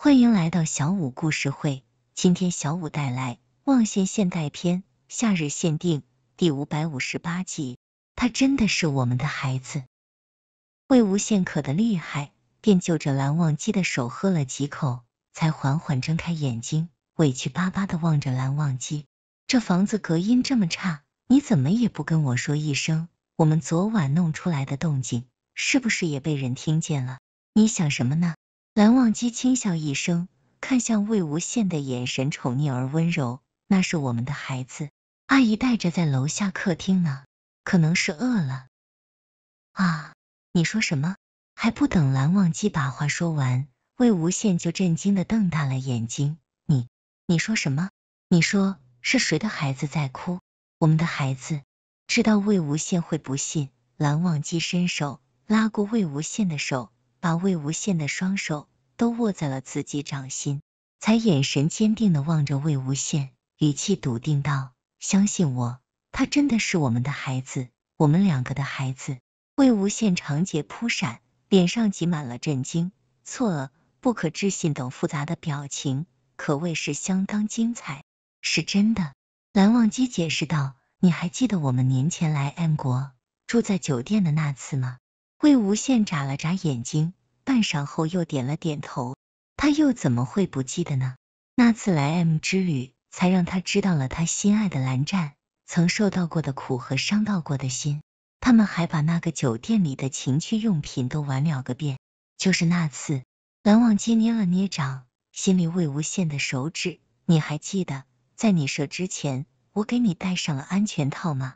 欢迎来到小五故事会，今天小五带来《望线现代篇·夏日限定》第五百五十八集。他真的是我们的孩子。魏无羡渴的厉害，便就着蓝忘机的手喝了几口，才缓缓睁开眼睛，委屈巴巴的望着蓝忘机。这房子隔音这么差，你怎么也不跟我说一声，我们昨晚弄出来的动静，是不是也被人听见了？你想什么呢？蓝忘机轻笑一声，看向魏无羡的眼神宠溺而温柔，那是我们的孩子。阿姨带着在楼下客厅呢，可能是饿了。啊！你说什么？还不等蓝忘机把话说完，魏无羡就震惊的瞪大了眼睛。你，你说什么？你说是谁的孩子在哭？我们的孩子？知道魏无羡会不信，蓝忘机伸手拉过魏无羡的手。把魏无羡的双手都握在了自己掌心，才眼神坚定的望着魏无羡，语气笃定道：“相信我，他真的是我们的孩子，我们两个的孩子。”魏无羡长睫扑闪，脸上挤满了震惊、错愕、不可置信等复杂的表情，可谓是相当精彩。是真的，蓝忘机解释道：“你还记得我们年前来 M 国住在酒店的那次吗？”魏无羡眨了眨眼睛，半晌后又点了点头。他又怎么会不记得呢？那次来 M 之旅，才让他知道了他心爱的蓝湛曾受到过的苦和伤到过的心。他们还把那个酒店里的情趣用品都玩了个遍。就是那次，蓝忘机捏了捏掌，心里魏无羡的手指，你还记得，在你射之前，我给你戴上了安全套吗？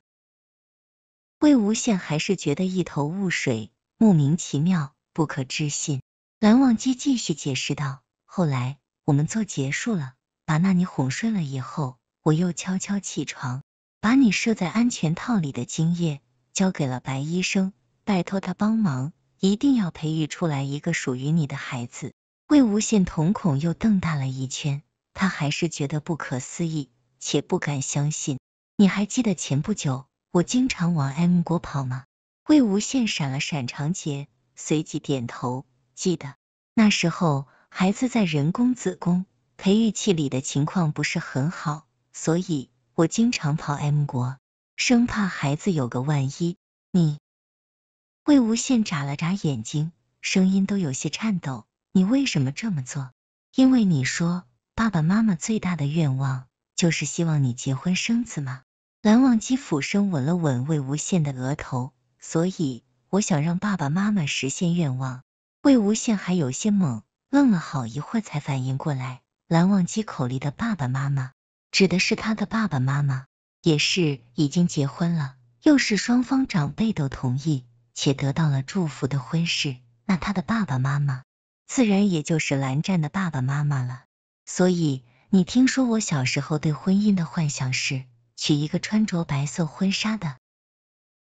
魏无羡还是觉得一头雾水，莫名其妙，不可置信。蓝忘机继续解释道：“后来我们做结束了，把那你哄睡了以后，我又悄悄起床，把你设在安全套里的精液交给了白医生，拜托他帮忙，一定要培育出来一个属于你的孩子。”魏无羡瞳孔又瞪大了一圈，他还是觉得不可思议，且不敢相信。你还记得前不久？我经常往 M 国跑吗？魏无羡闪了闪长睫，随即点头，记得那时候孩子在人工子宫培育器里的情况不是很好，所以我经常跑 M 国，生怕孩子有个万一。你？魏无羡眨了眨眼睛，声音都有些颤抖。你为什么这么做？因为你说爸爸妈妈最大的愿望就是希望你结婚生子吗？蓝忘机俯身吻了吻魏无羡的额头，所以我想让爸爸妈妈实现愿望。魏无羡还有些懵，愣了好一会儿才反应过来，蓝忘机口里的爸爸妈妈指的是他的爸爸妈妈，也是已经结婚了，又是双方长辈都同意且得到了祝福的婚事，那他的爸爸妈妈自然也就是蓝湛的爸爸妈妈了。所以你听说我小时候对婚姻的幻想是。娶一个穿着白色婚纱的。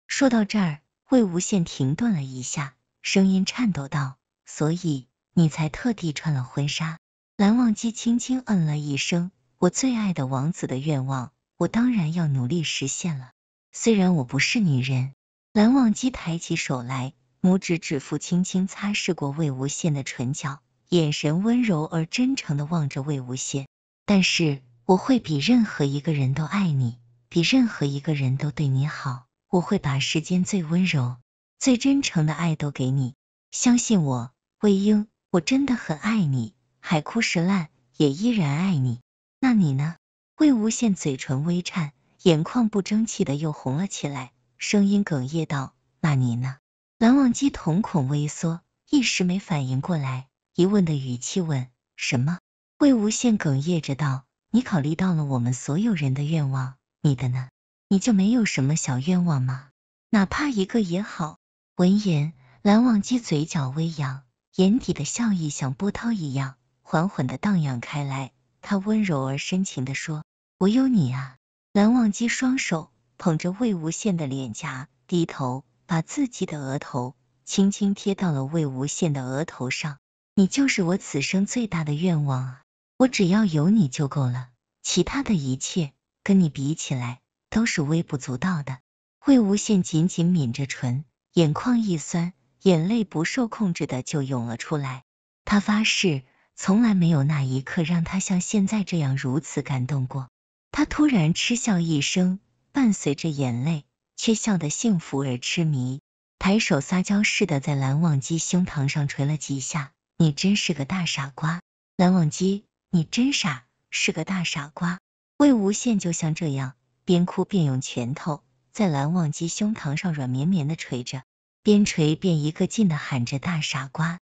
说到这儿，魏无羡停顿了一下，声音颤抖道：“所以你才特地穿了婚纱。”蓝忘机轻轻嗯了一声：“我最爱的王子的愿望，我当然要努力实现了。虽然我不是女人。”蓝忘机抬起手来，拇指指腹轻轻擦拭过魏无羡的唇角，眼神温柔而真诚的望着魏无羡，但是。我会比任何一个人都爱你，比任何一个人都对你好。我会把世间最温柔、最真诚的爱都给你。相信我，魏婴，我真的很爱你，海枯石烂也依然爱你。那你呢？魏无羡嘴唇微颤，眼眶不争气的又红了起来，声音哽咽道：“那你呢？”蓝忘机瞳孔微缩，一时没反应过来，疑问的语气问：“什么？”魏无羡哽咽着道。你考虑到了我们所有人的愿望，你的呢？你就没有什么小愿望吗？哪怕一个也好。闻言，蓝忘机嘴角微扬，眼底的笑意像波涛一样缓缓的荡漾开来。他温柔而深情的说：“我有你啊。”蓝忘机双手捧着魏无羡的脸颊，低头把自己的额头轻轻贴到了魏无羡的额头上。你就是我此生最大的愿望啊。我只要有你就够了，其他的一切跟你比起来都是微不足道的。魏无羡紧紧抿着唇，眼眶一酸，眼泪不受控制的就涌了出来。他发誓，从来没有那一刻让他像现在这样如此感动过。他突然嗤笑一声，伴随着眼泪，却笑得幸福而痴迷，抬手撒娇似的在蓝忘机胸膛上捶了几下：“你真是个大傻瓜！”蓝忘机。你真傻，是个大傻瓜！魏无羡就像这样，边哭边用拳头在蓝忘机胸膛上软绵绵的捶着，边捶边一个劲的喊着“大傻瓜”。